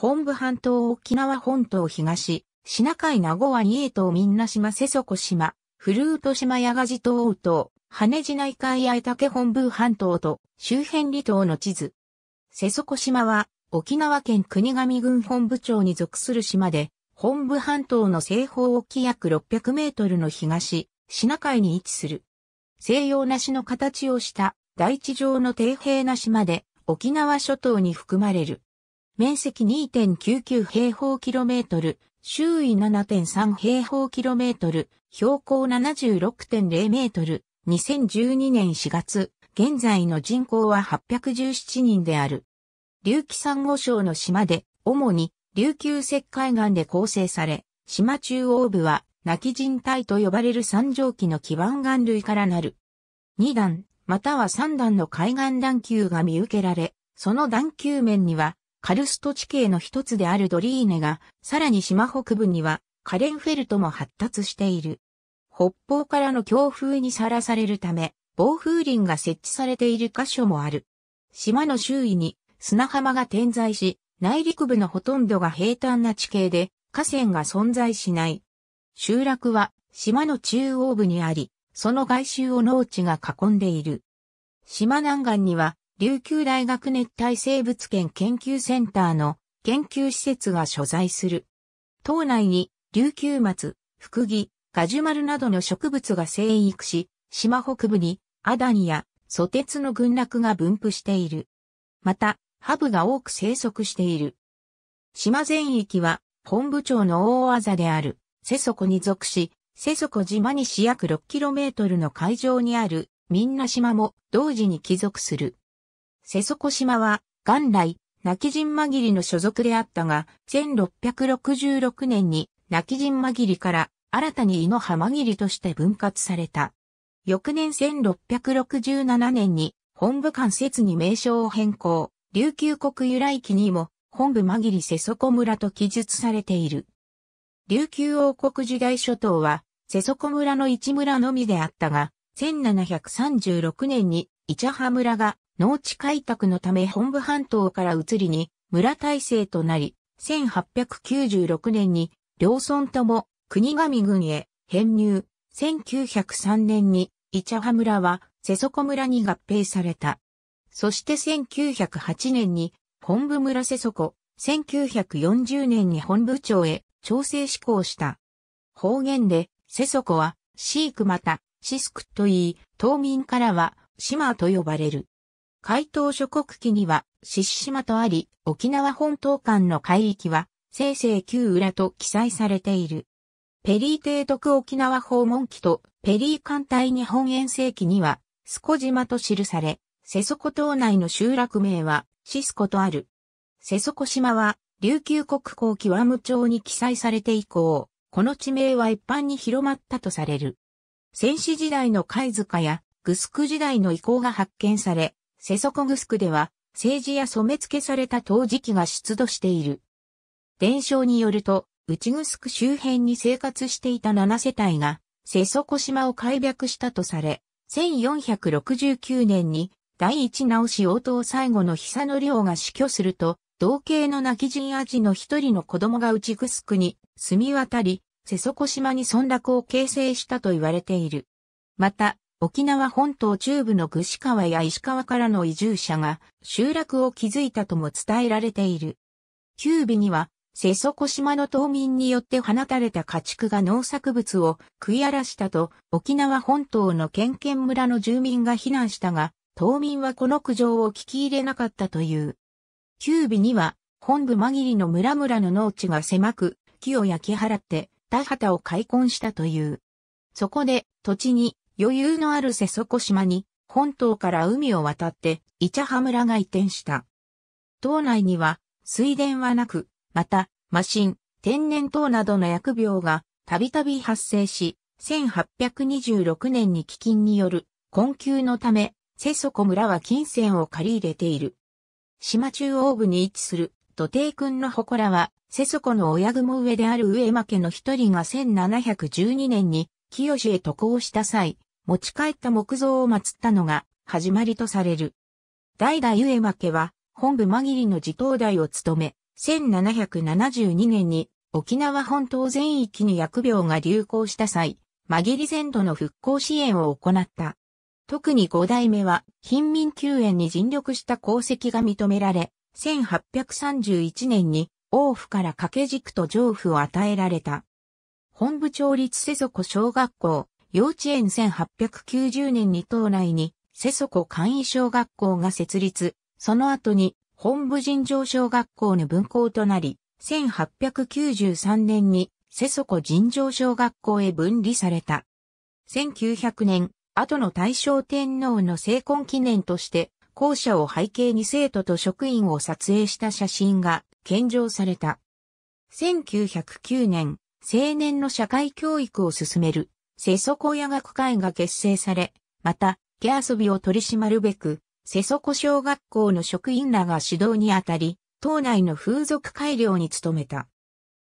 本部半島沖縄本島東、シナ海名護湾家島民那島瀬底島、フルート島矢賀地島島、羽地内海八重竹本部半島と周辺離島の地図。瀬底島は沖縄県国神郡本部町に属する島で、本部半島の西方沖約600メートルの東、シナ海に位置する。西洋梨の形をした大地上の底平な島で沖縄諸島に含まれる。面積2.99平方キロメートル、周囲7.3平方キロメートル、標高76.0メートル、2012年4月、現在の人口は817人である。琉球珊瑚礁の島で、主に琉球石灰岩で構成され、島中央部は、泣き人体と呼ばれる三畳紀の基盤岩類からなる。2段、または3段の海岸段丘が見受けられ、その段丘面には、カルスト地形の一つであるドリーネが、さらに島北部にはカレンフェルトも発達している。北方からの強風にさらされるため、暴風林が設置されている箇所もある。島の周囲に砂浜が点在し、内陸部のほとんどが平坦な地形で、河川が存在しない。集落は島の中央部にあり、その外周を農地が囲んでいる。島南岸には琉球大学熱帯生物圏研究センターの研究施設が所在する。島内に琉球松、福木、ガジュマルなどの植物が生育し、島北部にアダニやソテツの群落が分布している。また、ハブが多く生息している。島全域は本部長の大技である瀬底に属し、瀬底島西約 6km の海上にあるみんな島も同時に帰属する。瀬底島は元来、泣き人紛りの所属であったが、1666年に泣き人紛りから新たに井の浜りとして分割された。翌年1667年に本部間設に名称を変更、琉球国由来記にも本部紛り瀬底村と記述されている。琉球王国時代諸島は瀬底村の一村のみであったが、1736年にイチャハ村が農地開拓のため本部半島から移りに村体制となり、1896年に両村とも国神郡へ編入、1903年にイチャハ村は瀬底村に合併された。そして1908年に本部村瀬底、1940年に本部長へ調整施行した。方言で瀬底はシークまたシスクと言い、島民からは島と呼ばれる。海東諸国記には、獅子島とあり、沖縄本島間の海域は、生成旧浦と記載されている。ペリー提督沖縄訪問記とペリー艦隊日本遠征記には、スコ島と記され、瀬底島内の集落名は、シスコとある。瀬底島は、琉球国交極無町に記載されて以降、この地名は一般に広まったとされる。戦死時代の貝塚や、グスク時代の遺構が発見され、セソコグスクでは、政治や染め付けされた陶磁器が出土している。伝承によると、内グスク周辺に生活していた7世帯が、セソコ島を開闢したとされ、1469年に第一直し応答最後の久野良が死去すると、同系の泣き人アジの一人の子供が内グスクに住み渡り、瀬底島に村落を形成したと言われている。また、沖縄本島中部の具志川や石川からの移住者が集落を築いたとも伝えられている。九尾には、瀬底島の島民によって放たれた家畜が農作物を食い荒らしたと沖縄本島の県県村の住民が避難したが、島民はこの苦情を聞き入れなかったという。九尾には本部紛りの村々の農地が狭く木を焼き払って田畑を開墾したという。そこで土地に余裕のある瀬底島に、本島から海を渡って、イチャハ村が移転した。島内には、水田はなく、また、マシン、天然痘などの薬病が、たびたび発生し、1826年に飢饉による困窮のため、瀬底村は金銭を借り入れている。島中央部に位置する土帝君の祠は、瀬底の親雲上である上間家の一人が1712年に清へ渡航した際、持ち帰った木造を祀ったのが始まりとされる。代々上負けは本部ぎりの自頭代を務め、1772年に沖縄本島全域に薬病が流行した際、まぎり全土の復興支援を行った。特に五代目は、貧民救援に尽力した功績が認められ、1831年に、王府から掛け軸と上府を与えられた。本部町立世祖小学校、幼稚園1890年に島内に瀬底簡易小学校が設立、その後に本部尋常小学校の分校となり、1893年に瀬底尋常小学校へ分離された。1900年、後の大正天皇の成婚記念として、校舎を背景に生徒と職員を撮影した写真が献上された。1909年、青年の社会教育を進める世祖小夜学会が結成され、また、毛遊びを取り締まるべく、世祖小小学校の職員らが指導にあたり、島内の風俗改良に努めた。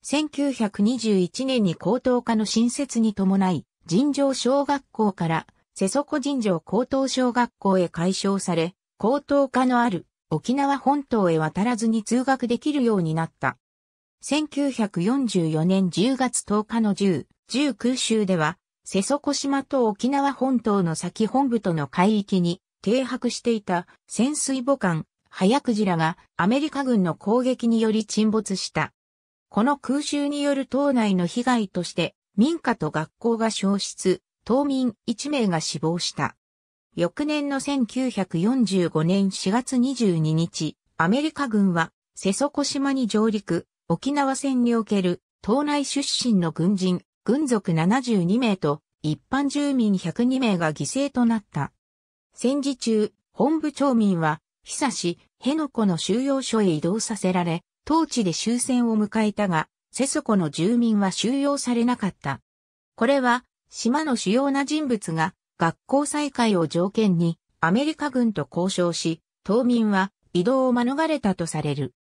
1921年に高等科の新設に伴い、尋常小学校から世祖子尋常高等小学校へ改称され、高等科のある沖縄本島へ渡らずに通学できるようになった。1944年10月10日の10、1空襲では、瀬底島と沖縄本島の先本部との海域に停泊していた潜水母艦、早くじらがアメリカ軍の攻撃により沈没した。この空襲による島内の被害として民家と学校が消失、島民1名が死亡した。翌年の1945年4月22日、アメリカ軍は瀬底島に上陸、沖縄戦における島内出身の軍人軍属72名と一般住民102名が犠牲となった。戦時中、本部町民は、久し、辺野古の収容所へ移動させられ、当地で終戦を迎えたが、セソコの住民は収容されなかった。これは、島の主要な人物が、学校再開を条件に、アメリカ軍と交渉し、島民は移動を免れたとされる。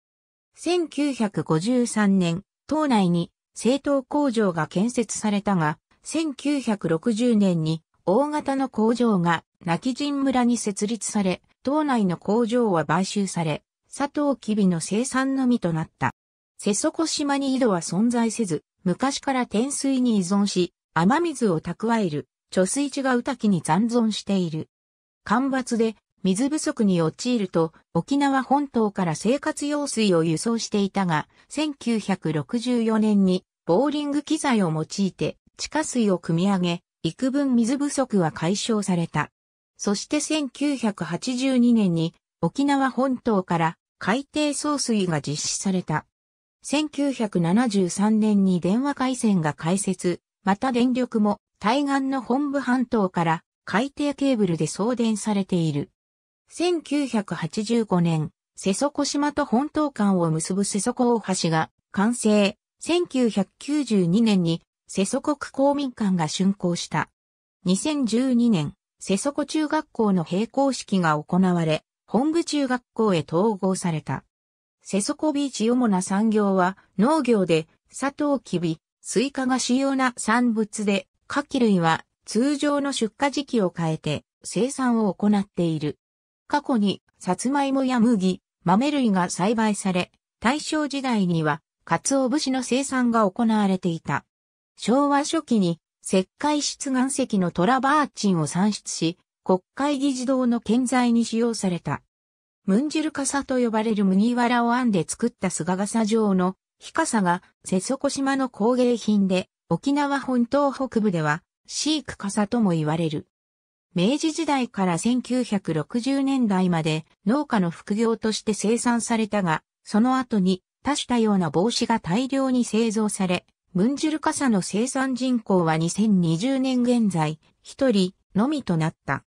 1953年、島内に政糖工場が建設されたが、1960年に大型の工場が泣き人村に設立され、島内の工場は買収され、佐藤きびの生産のみとなった。瀬底島に井戸は存在せず、昔から天水に依存し、雨水を蓄える貯水池が宇滝に残存している。干ばつで水不足に陥ると沖縄本島から生活用水を輸送していたが、1964年にボーリング機材を用いて地下水を汲み上げ、幾分水不足は解消された。そして1982年に沖縄本島から海底送水が実施された。1973年に電話回線が開設、また電力も対岸の本部半島から海底ケーブルで送電されている。1985年、瀬底島と本島間を結ぶ瀬底大橋が完成。1992年に瀬底区公民館が竣工した。2012年、瀬底中学校の閉校式が行われ、本部中学校へ統合された。瀬底ビーチ主な産業は農業で、砂糖キビ、スイカが主要な産物で、カキ類は通常の出荷時期を変えて生産を行っている。過去に、さつまいもや麦、豆類が栽培され、大正時代には、鰹節の生産が行われていた。昭和初期に、石灰質岩石のトラバーチンを産出し、国会議事堂の建材に使用された。ムンジル傘と呼ばれる麦わらを編んで作った菅笠状の日サが瀬底島の工芸品で、沖縄本島北部ではシーク傘とも言われる。明治時代から1960年代まで農家の副業として生産されたが、その後に多種多様な帽子が大量に製造され、ムンジュル傘の生産人口は2020年現在、一人のみとなった。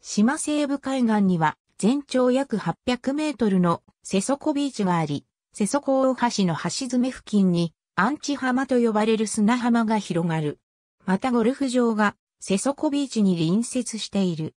島西部海岸には全長約800メートルのセソコビーチがあり、セソコ大橋の橋爪付近にアンチ浜と呼ばれる砂浜が広がる。またゴルフ場がセソコビーチに隣接している。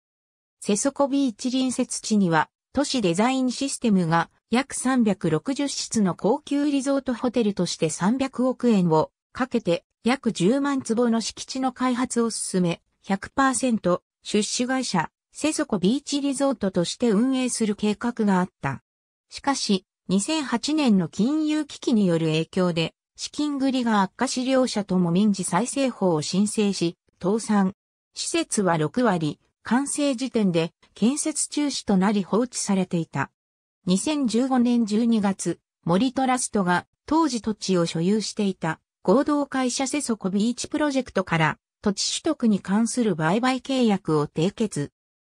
セソコビーチ隣接地には、都市デザインシステムが約360室の高級リゾートホテルとして300億円をかけて約10万坪の敷地の開発を進め、100%出資会社、セソコビーチリゾートとして運営する計画があった。しかし、2008年の金融危機による影響で、資金繰りが悪化し両者とも民事再生法を申請し、倒産。施設は6割、完成時点で建設中止となり放置されていた。2015年12月、森トラストが当時土地を所有していた合同会社セソコビーチプロジェクトから土地取得に関する売買契約を締結。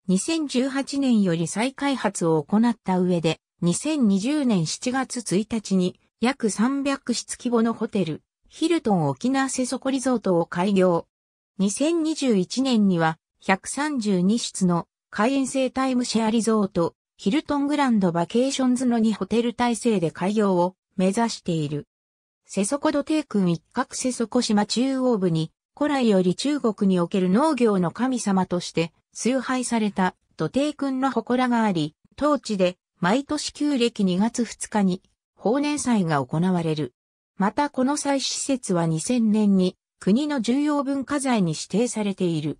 2018年より再開発を行った上で、2020年7月1日に約300室規模のホテル、ヒルトン沖縄セソコリゾートを開業。2021年には132室の会員制タイムシェアリゾート、ヒルトングランドバケーションズの2ホテル体制で開業を目指している。セソコ土帝君一角セソコ島中央部に古来より中国における農業の神様として崇拝された土帝君の祠があり、当地で毎年旧暦2月2日に法年祭が行われる。またこの祭施設は2000年に国の重要文化財に指定されている。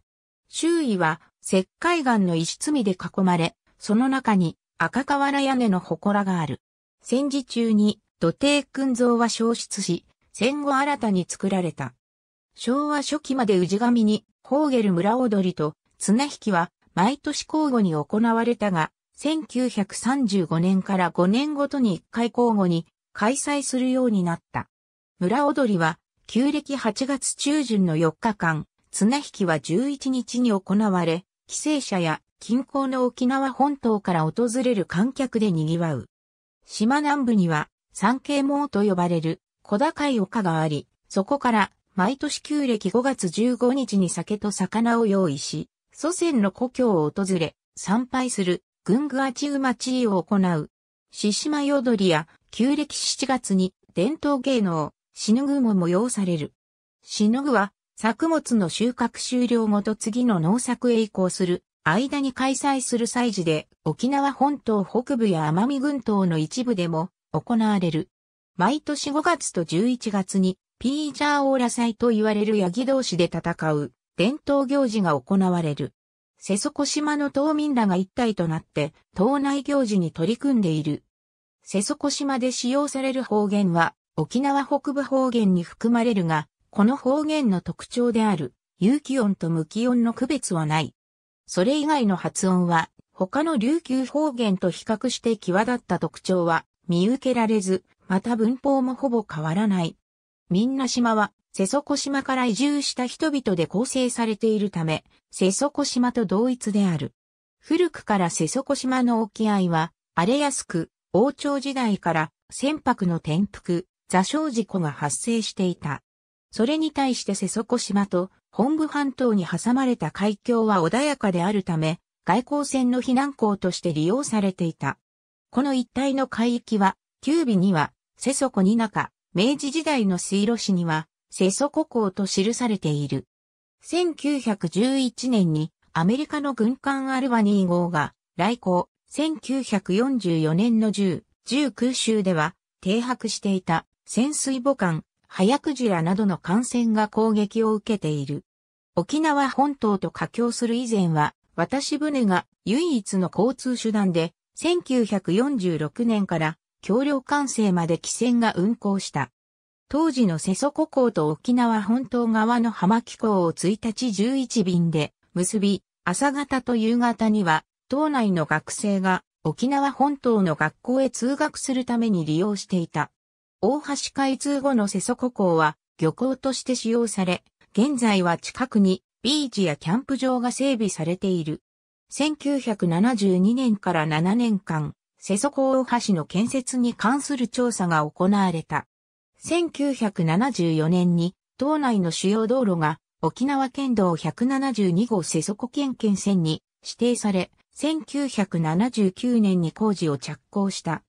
周囲は石灰岩の石積みで囲まれ、その中に赤瓦屋根の祠がある。戦時中に土手群像は消失し、戦後新たに作られた。昭和初期まで氏神に、ホーゲル村踊りと綱引きは毎年交互に行われたが、1935年から5年ごとに1回交互に開催するようになった。村踊りは旧暦8月中旬の4日間、綱引きは11日に行われ、帰省者や近郊の沖縄本島から訪れる観客で賑わう。島南部には三景網と呼ばれる小高い丘があり、そこから毎年旧暦5月15日に酒と魚を用意し、祖先の故郷を訪れ、参拝する、群具あちうまチーを行う。獅子舞踊りや、旧暦7月に伝統芸能、しのぐも催される。しのぐは、作物の収穫終了後と次の農作へ移行する間に開催する祭事で沖縄本島北部や奄美群島の一部でも行われる。毎年5月と11月にピージャーオーラ祭と言われるヤギ同士で戦う伝統行事が行われる。瀬底島の島民らが一体となって島内行事に取り組んでいる。瀬底島で使用される方言は沖縄北部方言に含まれるが、この方言の特徴である、有機音と無機音の区別はない。それ以外の発音は、他の琉球方言と比較して際立った特徴は見受けられず、また文法もほぼ変わらない。みんな島は、瀬底島から移住した人々で構成されているため、瀬底島と同一である。古くから瀬底島の沖合は、荒れやすく、王朝時代から船舶の転覆、座礁事故が発生していた。それに対して瀬底島と本部半島に挟まれた海峡は穏やかであるため、外交船の避難港として利用されていた。この一帯の海域は、九尾には、瀬底に中、明治時代の水路市には、瀬底港と記されている。1911年にアメリカの軍艦アルバニー号が来航、1944年の10、10空襲では停泊していた潜水母艦、ハヤクジラなどの艦船が攻撃を受けている。沖縄本島と架橋する以前は、渡し船が唯一の交通手段で、1946年から橋梁艦船まで汽船が運航した。当時の瀬底港と沖縄本島側の浜機港を1日11便で結び、朝方と夕方には、島内の学生が沖縄本島の学校へ通学するために利用していた。大橋開通後の瀬底港は漁港として使用され、現在は近くにビーチやキャンプ場が整備されている。1972年から7年間、瀬底大橋の建設に関する調査が行われた。1974年に、島内の主要道路が沖縄県道172号瀬底県県線に指定され、1979年に工事を着工した。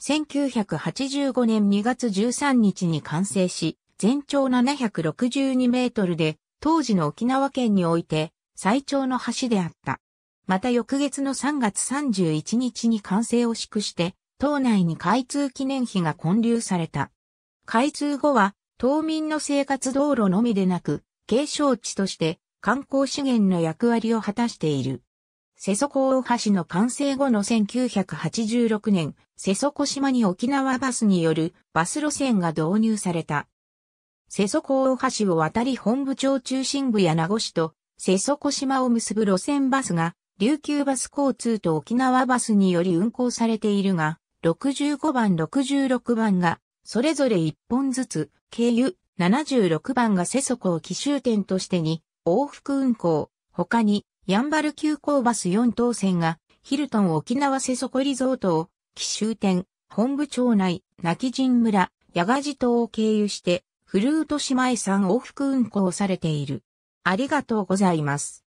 1985年2月13日に完成し、全長762メートルで、当時の沖縄県において最長の橋であった。また翌月の3月31日に完成を祝して、島内に開通記念碑が建立された。開通後は、島民の生活道路のみでなく、景勝地として観光資源の役割を果たしている。瀬底大橋の完成後の1986年、瀬底島に沖縄バスによるバス路線が導入された。瀬底大橋を渡り本部町中心部や名護市と瀬底島を結ぶ路線バスが琉球バス交通と沖縄バスにより運行されているが、65番66番がそれぞれ1本ずつ経由、76番が瀬底を奇襲点としてに往復運行、他にヤンバル急行バス4等線がヒルトン沖縄瀬底リゾートを紀州店、本部町内、泣き人村、八ヶ地島を経由して、フルート姉妹さん往復運行されている。ありがとうございます。